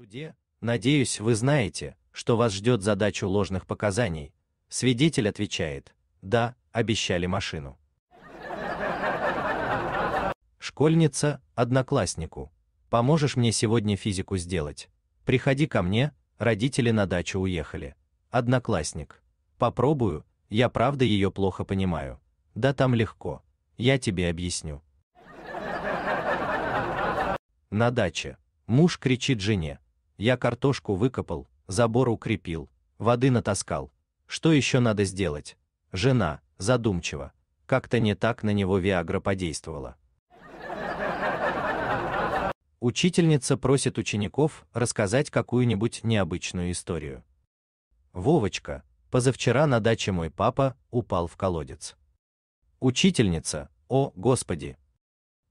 суде, надеюсь, вы знаете, что вас ждет задача ложных показаний. Свидетель отвечает, да, обещали машину. Школьница, однокласснику. Поможешь мне сегодня физику сделать? Приходи ко мне, родители на дачу уехали. Одноклассник. Попробую, я правда ее плохо понимаю. Да там легко. Я тебе объясню. На даче. Муж кричит жене. Я картошку выкопал, забор укрепил, воды натаскал. Что еще надо сделать? Жена, задумчиво. Как-то не так на него Виагра подействовала. Учительница просит учеников рассказать какую-нибудь необычную историю. Вовочка, позавчера на даче мой папа упал в колодец. Учительница, о, господи.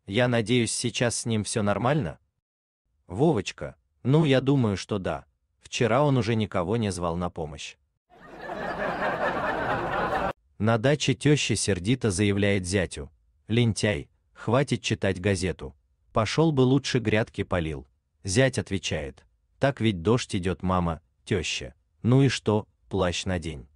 Я надеюсь, сейчас с ним все нормально? Вовочка, ну, я думаю, что да. Вчера он уже никого не звал на помощь. На даче теща сердито заявляет зятю. Лентяй, хватит читать газету. Пошел бы лучше грядки полил. Зять отвечает. Так ведь дождь идет, мама, теща. Ну и что, плащ на день.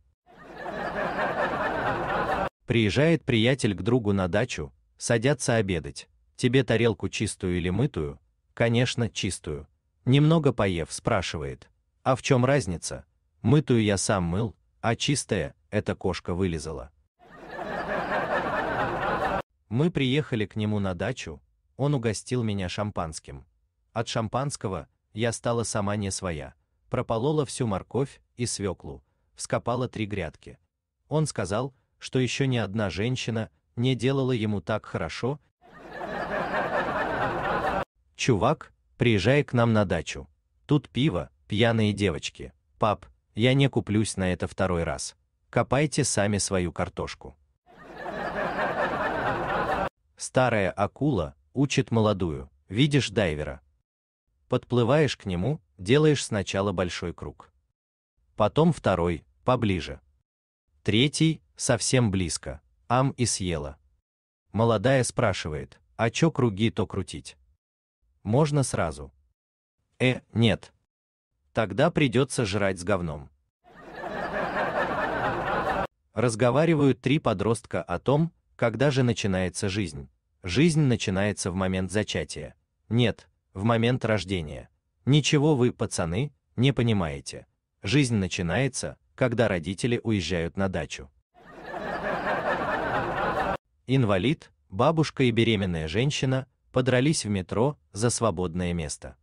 Приезжает приятель к другу на дачу, садятся обедать. Тебе тарелку чистую или мытую? Конечно, чистую. Немного поев, спрашивает, а в чем разница? Мытую я сам мыл, а чистая, эта кошка вылезала. Мы приехали к нему на дачу, он угостил меня шампанским. От шампанского я стала сама не своя, прополола всю морковь и свеклу, вскопала три грядки. Он сказал, что еще ни одна женщина не делала ему так хорошо. Чувак, приезжай к нам на дачу. Тут пиво, пьяные девочки. Пап, я не куплюсь на это второй раз. Копайте сами свою картошку. Старая акула учит молодую. Видишь дайвера. Подплываешь к нему, делаешь сначала большой круг. Потом второй, поближе. Третий, совсем близко. Ам и съела. Молодая спрашивает, а чё круги то крутить? Можно сразу. Э, нет. Тогда придется жрать с говном. Разговаривают три подростка о том, когда же начинается жизнь. Жизнь начинается в момент зачатия. Нет, в момент рождения. Ничего вы, пацаны, не понимаете. Жизнь начинается, когда родители уезжают на дачу. Инвалид, бабушка и беременная женщина подрались в метро за свободное место.